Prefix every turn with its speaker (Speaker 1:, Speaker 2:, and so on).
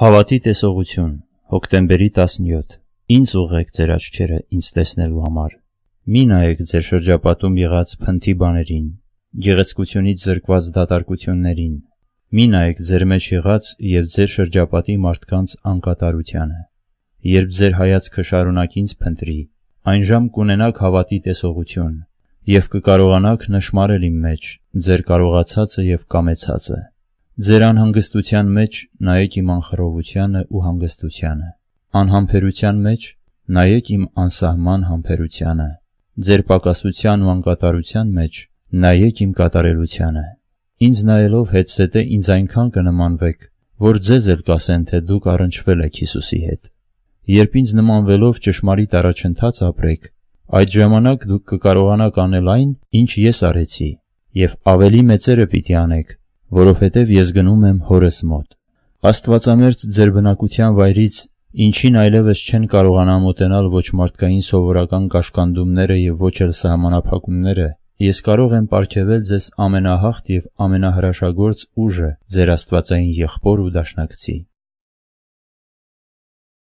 Speaker 1: Հավատի տեսողություն, հոկտեմբերի 17։ Ինձ ուղեք ձեր աչքերը ինձ տեսնելու համար։ Մի նայեք ձեր շրջապատում եղած փնթի բաներին, գեղեցկությունից զրկված դատարկություններին։ Մի նայեք ձեր մեջ եղած եւ ձեր շրջապատի մարդկանց անկատարությանը։ Երբ ձեր հայացքը շարունակինց փնտրի, այնժամ կունենաք հավատի տեսողություն եւ կկարողանաք նշмарել իմ մեջ ձեր կարողացածը եւ կամեցածը։ Ձեր անհանգստության մեջ նայեք իմ անխռովությանը ու հանգստությանը։ Անհամբերության մեջ նայեք իմ անսահման համբերությանը։ Ձեր պակասության ու անկատարության մեջ նայեք իմ կատարելությանը։ Ինձ նայելով հետսետե ինձ այնքան կնմանվեք, որ ձեզ էլ կասեն, թե դուք առնչվել եք Հիսուսի հետ։ Երբ ինձ նմանվելով ճշմարիտ առաջընթաց ապրեք, այդ ժամանակ դուք կկարողանաք անել այն, ինչ ես արեցի, եւ ավելի մեծերը պիտի անեք, որովհետև ես գնում եմ հորս մոտ։ Աստվածամերձ ձեր բնակության վայրից ինչին այլևս չեն կարողանա մոտենալ ոչ մարդկային սովորական կաշկանդումները եւ ոչ էլ սահմանափակումները, ես կարող եմ ապարգևել ձեզ ամենահաղթ եւ ամենահրաշագործ ուժը՝ ձեր աստվածային եղբոր ու դաշնակցի։